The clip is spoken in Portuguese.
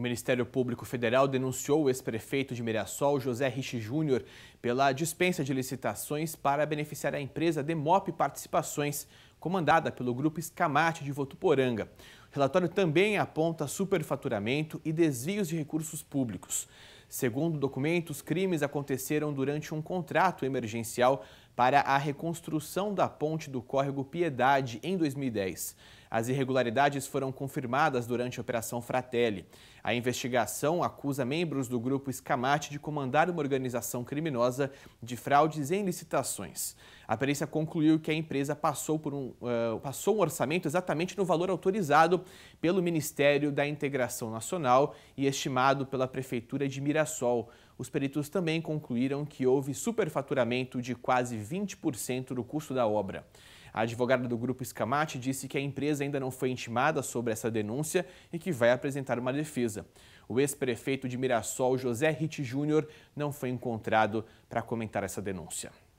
O Ministério Público Federal denunciou o ex-prefeito de Mirassol, José Rich Júnior, pela dispensa de licitações para beneficiar a empresa Demop Participações, comandada pelo grupo Escamate de Votuporanga. O relatório também aponta superfaturamento e desvios de recursos públicos. Segundo o documento, os crimes aconteceram durante um contrato emergencial para a reconstrução da ponte do córrego Piedade em 2010. As irregularidades foram confirmadas durante a Operação Fratelli. A investigação acusa membros do grupo Escamate de comandar uma organização criminosa de fraudes em licitações. A perícia concluiu que a empresa passou, por um, uh, passou um orçamento exatamente no valor autorizado pelo Ministério da Integração Nacional e estimado pela Prefeitura de Mirassol. Os peritos também concluíram que houve superfaturamento de quase 20% do custo da obra. A advogada do grupo Escamate disse que a empresa ainda não foi intimada sobre essa denúncia e que vai apresentar uma defesa. O ex-prefeito de Mirassol, José Ritt Júnior, não foi encontrado para comentar essa denúncia.